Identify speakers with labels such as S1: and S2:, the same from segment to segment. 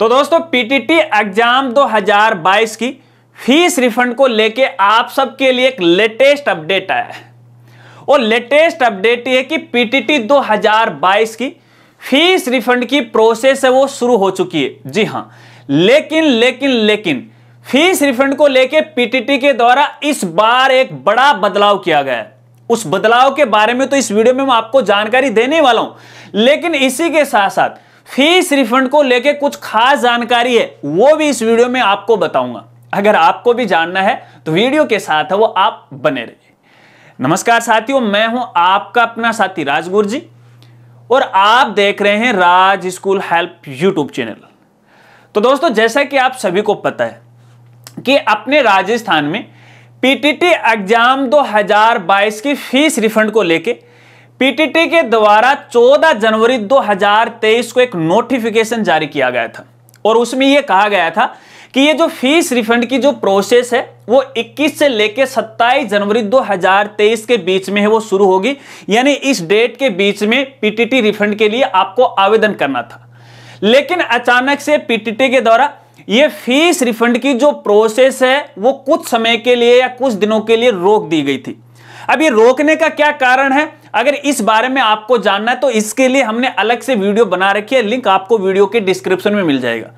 S1: तो दोस्तों PTT exam 2022 की फीस रिफंड को लेके आप सबके लिए एक लेटेस्ट अपडेट आया है वो लेटेस्ट अपडेट ये कि पीटीटी 2022 की फीस रिफंड की प्रोसेस है वो शुरू हो चुकी है जी हां लेकिन लेकिन लेकिन फीस रिफंड को लेके पीटीटी के द्वारा इस बार एक बड़ा बदलाव किया गया है उस बदलाव के बारे में तो इस वीडियो में मैं आपको जानकारी देने वाला हूं लेकिन इसी के साथ साथ फीस रिफंड को लेके कुछ खास जानकारी है वो भी इस वीडियो में आपको बताऊंगा अगर आपको भी जानना है तो वीडियो के साथ वो आप बने रहिए नमस्कार साथियों मैं हूं आपका अपना साथी राजगुर जी और आप देख रहे हैं Raj school help YouTube channel तो दोस्तों जैसा कि आप सभी को पता है कि अपने राजस्थान में पीटीटी एग्जाम 2022 की फीस रिफंड को लेकर पीटीटी के द्वारा 14 जनवरी 2023 को एक नोटिफिकेशन जारी किया गया था और उसमें यह कहा गया था कि ये जो फीस रिफंड की जो प्रोसेस है वो 21 से लेकर 27 जनवरी 2023 के बीच में है वो शुरू होगी यानी इस डेट के बीच में पीटीटी रिफंड के लिए आपको आवेदन करना था लेकिन अचानक से पीटीटी के द्वारा ये फीस रिफंड की जो प्रोसेस है वो कुछ समय के लिए या कुछ दिनों के लिए रोक दी गई थी अब ये रोकने का क्या कारण है अगर इस बारे में आपको जानना है तो इसके लिए हमने अलग से वीडियो बना रखी है लिंक आपको वीडियो के डिस्क्रिप्शन में मिल जाएगा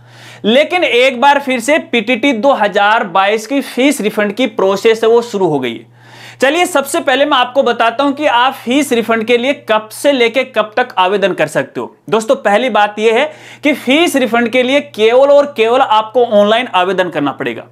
S1: लेकिन एक बार फिर से पीटीटी 2022 की फीस रिफंड की प्रोसेस है वो शुरू हो गई है चलिए सबसे पहले मैं आपको बताता हूं कि आप फीस रिफंड के लिए कब से लेके कब तक आवेदन कर सकते हो दोस्तों पहली बात यह है कि फीस रिफंड के लिए केवल और केवल आपको ऑनलाइन आवेदन करना पड़ेगा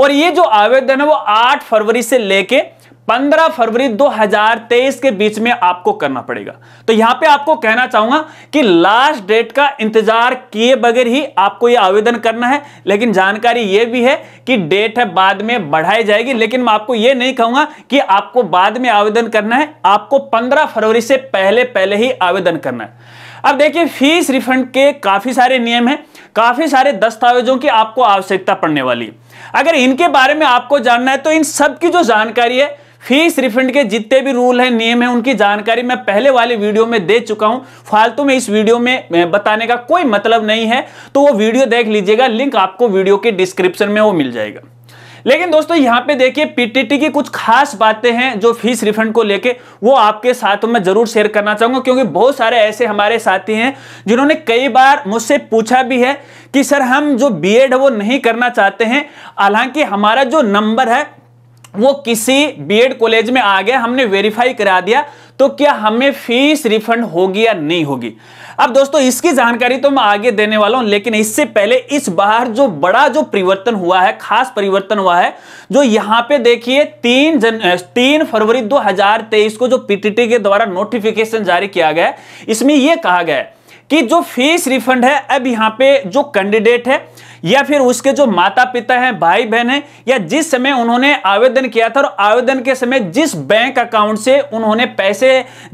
S1: और ये जो आवेदन है वो 8 फरवरी से लेके 15 फरवरी 2023 के बीच में आपको करना पड़ेगा तो यहां पे आपको कहना चाहूंगा कि लास्ट डेट का इंतजार किए बगैर ही आपको ये आवेदन करना है लेकिन जानकारी ये भी है कि डेट है बाद में बढ़ाई जाएगी लेकिन मैं आपको ये नहीं कहूंगा कि आपको बाद में आवेदन करना है आपको पंद्रह फरवरी से पहले पहले ही आवेदन करना है अब देखिए फीस रिफंड के काफी सारे नियम है काफी सारे दस्तावेजों की आपको आवश्यकता पड़ने वाली है अगर इनके बारे में आपको जानना है तो इन सब की जो जानकारी है फीस रिफंड के जितने भी रूल हैं नियम हैं उनकी जानकारी मैं पहले वाले वीडियो में दे चुका हूं फालतू में इस वीडियो में बताने का कोई मतलब नहीं है तो वो वीडियो देख लीजिएगा लिंक आपको वीडियो के डिस्क्रिप्शन में वो मिल जाएगा लेकिन दोस्तों यहाँ पे देखिए पीटीटी की कुछ खास बातें हैं जो फीस रिफंड को लेके वो आपके साथ मैं जरूर शेयर करना चाहूंगा क्योंकि बहुत सारे ऐसे हमारे साथी हैं जिन्होंने कई बार मुझसे पूछा भी है कि सर हम जो बीएड है वो नहीं करना चाहते हैं हालांकि हमारा जो नंबर है वो किसी बीएड कॉलेज में आ गया हमने वेरीफाई करा दिया तो क्या हमें फीस रिफंड होगी या नहीं होगी अब दोस्तों इसकी जानकारी तो मैं आगे देने वाला हूं लेकिन इससे पहले इस बार जो बड़ा जो परिवर्तन हुआ है खास परिवर्तन हुआ है जो यहां पे देखिए तीन जन तीन फरवरी 2023 को जो पीटीटी के द्वारा नोटिफिकेशन जारी किया गया है इसमें यह कहा गया है कि जो फीस रिफंड है अब यहां पे जो कैंडिडेट है या फिर उसके जो माता पिता हैं भाई बहन हैं या जिस समय उन्होंने आवेदन किया था और आवेदन के समय जिस बैंक अकाउंट से उन्होंने पैसे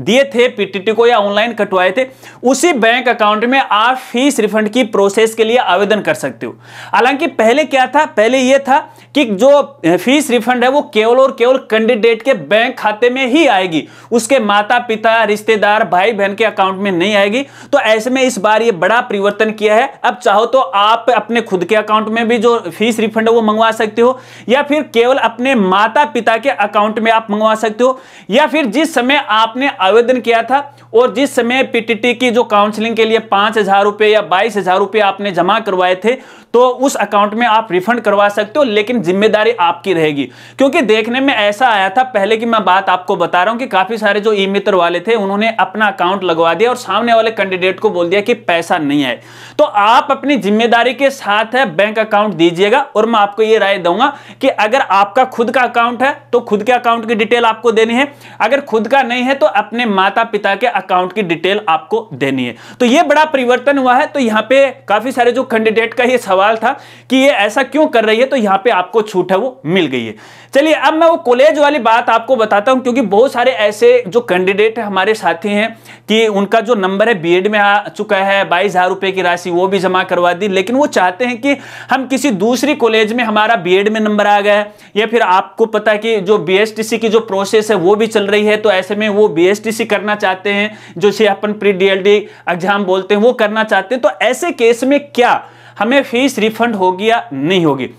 S1: दिए थे पीटीटी को या ऑनलाइन कटवाए थे उसी बैंक अकाउंट में आप फीस रिफंड की प्रोसेस के लिए आवेदन कर सकते हो हालांकि पहले क्या था पहले यह था कि जो फीस रिफंड है वो केवल और केवल कैंडिडेट के बैंक खाते में ही आएगी उसके माता पिता रिश्तेदार भाई बहन के अकाउंट में नहीं आएगी तो ऐसे में इस बार ये बड़ा परिवर्तन किया है अब चाहो तो आप अपने खुद खुद के अकाउंट में भी जो फीस रिफंड है वो मंगवा सकते हो या फिर केवल अपने माता पिता के अकाउंट में आप मंगवा सकते हो या फिर जिस समय आपने आवेदन किया था और जिस समय पीटीटी की जो काउंसलिंग के लिए पांच हजार रुपए या बाईस हजार रुपए आपने जमा करवाए थे तो उस अकाउंट में आप रिफंड करवा सकते हो लेकिन जिम्मेदारी आपकी रहेगी क्योंकि देखने में ऐसा आया था पहले की मैं बात आपको बता रहा हूं कि काफी सारे जो ई मित्र वाले थे उन्होंने अपना अकाउंट लगवा दिया और सामने वाले कैंडिडेट को बोल दिया कि पैसा नहीं है तो आप अपनी जिम्मेदारी के साथ बात है बैंक अकाउंट दीजिएगा और मैं आपको यह राय दूंगा कि अगर आपका खुद का अकाउंट है तो खुद के अकाउंट की डिटेल आपको देनी है अगर खुद का नहीं है तो अपने माता पिता के अकाउंट की डिटेल आपको देनी है तो यह बड़ा परिवर्तन हुआ है तो यहां पर काफी सारे जो कैंडिडेट का यह सवाल था कि यह ऐसा क्यों कर रही है तो यहां पर आपको छूट है वो मिल गई है चलिए अब मैं वो कॉलेज वाली बात आपको बताता हूं क्योंकि बहुत सारे ऐसे जो कैंडिडेट हमारे साथी हैं कि उनका जो नंबर है बीएड में आ चुका है बाईस हजार रुपए की राशि वो भी जमा करवा दी लेकिन वो चाहते हैं हैं कि हम किसी दूसरी कॉलेज में हमारा बीएड में नंबर आ गया या फिर आपको पता है कि जो बीएसटीसी की जो प्रोसेस है वो भी चल रही है तो ऐसे में वो बीएसटीसी करना चाहते हैं जो से अपन प्री डीएलडी एग्जाम बोलते हैं वो करना चाहते हैं तो ऐसे केस में क्या हमें फीस रिफंड होगी या नहीं होगी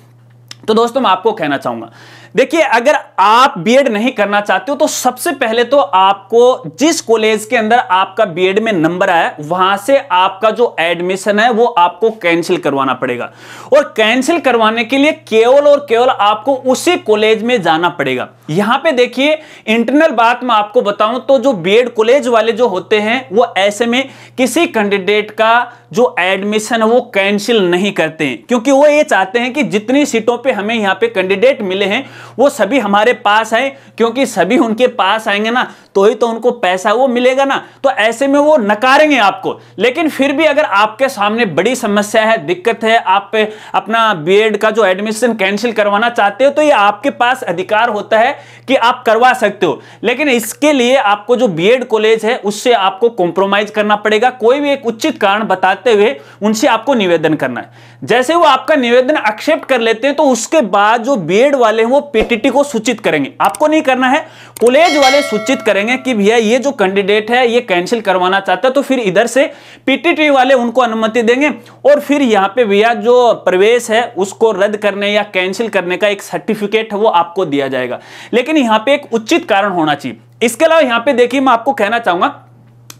S1: तो दोस्तों मैं आपको कहना चाहूंगा देखिए अगर आप बीएड नहीं करना चाहते हो तो सबसे पहले तो आपको जिस कॉलेज के अंदर आपका बीएड में नंबर आया वहां से आपका जो एडमिशन है वो आपको कैंसिल करवाना पड़ेगा और कैंसिल करवाने के लिए केवल और केवल आपको उसी कॉलेज में जाना पड़ेगा यहां पे देखिए इंटरनल बात मैं आपको बताऊं तो जो बीएड कॉलेज वाले जो होते हैं वो ऐसे में किसी कैंडिडेट का जो एडमिशन वो कैंसिल नहीं करते हैं क्योंकि वो ये चाहते हैं कि जितनी सीटों पे हमें यहाँ पे कैंडिडेट मिले हैं वो सभी हमारे पास आए क्योंकि सभी उनके पास आएंगे ना तो ही तो उनको पैसा वो मिलेगा ना तो ऐसे में वो नकारेंगे आपको लेकिन फिर भी अगर आपके सामने बड़ी समस्या है दिक्कत है आप अपना बी का जो एडमिशन कैंसिल करवाना चाहते हो तो ये आपके पास अधिकार होता है कि आप करवा सकते हो लेकिन इसके लिए आपको जो बी कॉलेज है उससे आपको कॉम्प्रोमाइज करना पड़ेगा कोई भी एक उचित कारण बताते जाते हुए उनसे आपको निवेदन करना है जैसे वो आपका निवेदन एक्सेप्ट कर लेते हैं तो उसके बाद जो बीएड वाले हैं वो पीटीटी को सूचित करेंगे आपको नहीं करना है कॉलेज वाले सूचित करेंगे कि भैया ये जो कैंडिडेट है ये कैंसिल करवाना चाहता है तो फिर इधर से पीटीटी वाले उनको अनुमति देंगे और फिर यहाँ पे भैया जो प्रवेश है उसको रद्द करने या कैंसिल करने का एक सर्टिफिकेट वो आपको दिया जाएगा लेकिन यहाँ पे एक उचित कारण होना चाहिए इसके अलावा यहाँ पे देखिए मैं आपको कहना चाहूंगा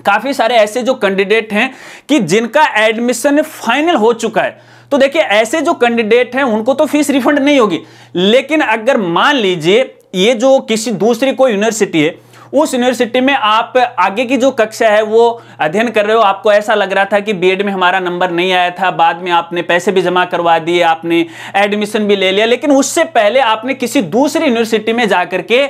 S1: काफी सारे ऐसे जो कैंडिडेट हैं कि जिनका एडमिशन फाइनल हो चुका है तो देखिए ऐसे जो कैंडिडेट हैं उनको तो फीस रिफंड नहीं होगी लेकिन अगर मान लीजिए ये जो किसी दूसरी कोई यूनिवर्सिटी है उस यूनिवर्सिटी में आप आगे की जो कक्षा है वो अध्ययन कर रहे हो आपको ऐसा लग रहा था कि बी में हमारा नंबर नहीं आया था बाद में आपने पैसे भी जमा करवा दिए आपने एडमिशन भी ले लिया लेकिन उससे पहले आपने किसी दूसरी यूनिवर्सिटी में जाकर के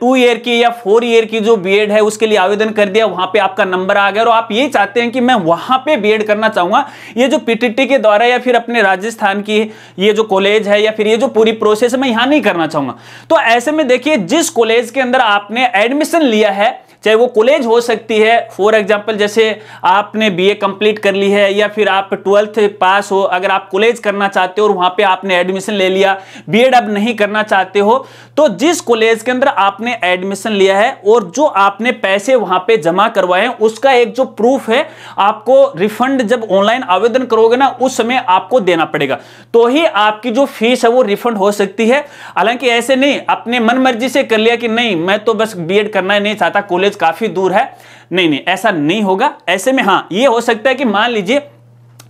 S1: टू ईयर की या फोर ईयर की जो बी है उसके लिए आवेदन कर दिया वहां पर आपका नंबर आ गया और आप ये चाहते हैं कि मैं वहां पर बी करना चाहूंगा ये जो पीटीटी के द्वारा या फिर अपने राजस्थान की ये जो कॉलेज है या फिर ये जो पूरी प्रोसेस है मैं यहां नहीं करना चाहूंगा तो ऐसे में देखिए जिस कॉलेज के अंदर आपने एडमिशन क्वेश्चन लिया है चाहे वो कॉलेज हो सकती है फॉर एग्जाम्पल जैसे आपने बीए कंप्लीट कर ली है या फिर आप ट्वेल्थ पास हो अगर आप कॉलेज करना चाहते हो और वहां पे आपने एडमिशन ले लिया बीएड अब नहीं करना चाहते हो तो जिस कॉलेज के अंदर आपने एडमिशन लिया है और जो आपने पैसे वहां पे जमा करवाए हैं उसका एक जो प्रूफ है आपको रिफंड जब ऑनलाइन आवेदन करोगे ना उस समय आपको देना पड़ेगा तो ही आपकी जो फीस है वो रिफंड हो सकती है हालांकि ऐसे नहीं अपने मन मर्जी से कर लिया कि नहीं मैं तो बस एड करना नहीं चाहता कॉलेज काफी दूर है नहीं नहीं ऐसा नहीं होगा ऐसे में हाँ ये हो सकता है कि मान लीजिए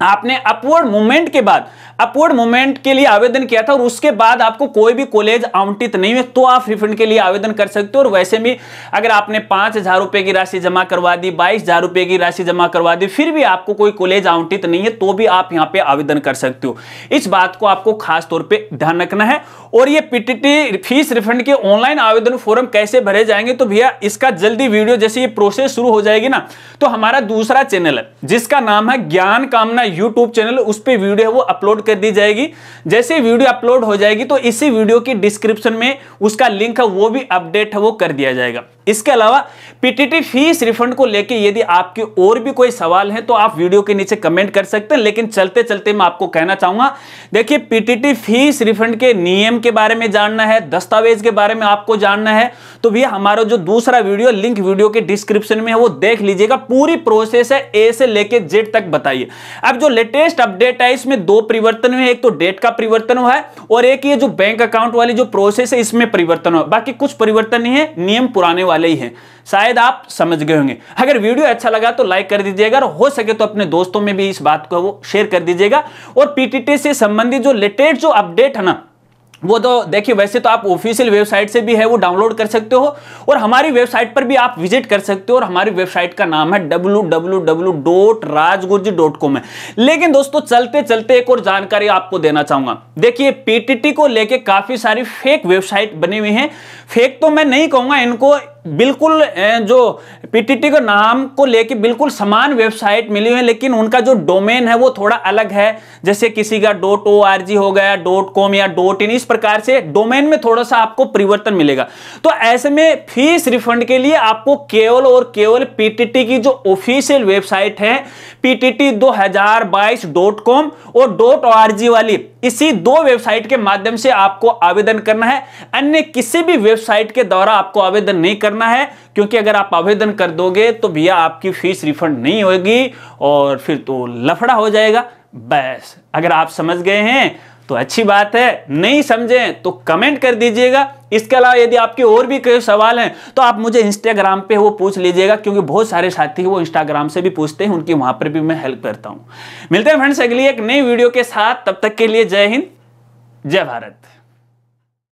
S1: आपने अपवर्ड मूवमेंट के बाद अपवर्ड मूवमेंट के लिए आवेदन किया था और उसके बाद आपको कोई भी कॉलेज आवंटित नहीं है तो आप रिफंड के लिए आवेदन कर सकते हो और वैसे भी अगर आपने पांच हजार रुपए की राशि जमा करवा दी बाईस हजार रुपए की राशि जमा करवा दी फिर भी आपको कोई कॉलेज आवंटित नहीं है तो भी आप यहां पर आवेदन कर सकते हो इस बात को आपको खास तौर पर ध्यान रखना है और ये पीटीटी फीस रिफंड के ऑनलाइन आवेदन फॉर्म कैसे भरे जाएंगे तो भैया इसका जल्दी वीडियो जैसे ये प्रोसेस शुरू हो जाएगी ना तो हमारा दूसरा चैनल है जिसका नाम है ज्ञान कामना यूट्यूब चैनल उस पर वीडियो है वो अपलोड कर दी जाएगी जैसे वीडियो अपलोड हो जाएगी तो इसी वीडियो की डिस्क्रिप्शन में उसका लिंक है वो भी अपडेट है वो कर दिया जाएगा इसके अलावा पीटीटी फीस रिफंड को लेके यदि आपके और भी कोई सवाल हैं तो आप वीडियो के नीचे कमेंट कर सकते हैं लेकिन चलते चलते मैं आपको कहना चाहूंगा देखिए पीटीटी फीस रिफंड के नियम के बारे में जानना है दस्तावेज के बारे में आपको जानना है तो भी हमारा जो दूसरा वीडियो लिंक वीडियो के डिस्क्रिप्शन में है वो देख लीजिएगा पूरी प्रोसेस है ए से लेके जेड तक बताइए अब जो लेटेस्ट अपडेट है इसमें दो परिवर्तन हुए एक तो डेट का परिवर्तन हुआ है और एक ये जो बैंक अकाउंट वाली जो प्रोसेस है इसमें परिवर्तन हुआ बाकी कुछ परिवर्तन नहीं है नियम पुराने वाले ही हैं शायद आप समझ गए होंगे अगर वीडियो अच्छा लगा तो लाइक कर दीजिएगा और हो सके तो अपने दोस्तों में भी इस बात को शेयर कर दीजिएगा और पीटीटी से संबंधित जो लेटेस्ट जो अपडेट है ना वो तो देखिए वैसे तो आप ऑफिशियल वेबसाइट से भी है वो डाउनलोड कर सकते हो और हमारी वेबसाइट पर भी आप विजिट कर सकते हो और हमारी वेबसाइट का नाम है www.rajgurji.com है लेकिन दोस्तों चलते चलते एक और जानकारी आपको देना चाहूंगा देखिए पीटीटी को लेके काफी सारी फेक वेबसाइट बनी हुई है फेक तो मैं नहीं कहूंगा इनको बिल्कुल जो पीटीटी के नाम को लेके बिल्कुल समान वेबसाइट मिली हुई है लेकिन उनका जो डोमेन है वो थोड़ा अलग है जैसे किसी का डॉट ओ आर जी हो गया डॉट कॉम या डॉट इन इस प्रकार से डोमेन में थोड़ा सा आपको परिवर्तन मिलेगा तो ऐसे में फीस रिफंड के लिए आपको केवल और केवल पीटीटी की जो ऑफिशियल वेबसाइट है पीटीटी कॉम और डॉट ओ वाली इसी दो वेबसाइट के माध्यम से आपको आवेदन करना है अन्य किसी भी वेबसाइट के द्वारा आपको आवेदन नहीं करना करना है क्योंकि अगर आप आवेदन कर दोगे तो भैया आपकी फीस रिफंड नहीं होगी और फिर तो लफड़ा हो जाएगा बस अगर आप समझ गए हैं तो अच्छी बात है नहीं समझे तो कमेंट कर दीजिएगा इसके अलावा यदि आपके और भी कई सवाल हैं तो आप मुझे इंस्टाग्राम पे वो पूछ लीजिएगा क्योंकि बहुत सारे साथी वो इंस्टाग्राम से भी पूछते हैं उनकी वहां पर भी मैं हेल्प करता हूं मिलते हैं फ्रेंड्स अगली एक नई वीडियो के साथ तब तक के लिए जय हिंद जय भारत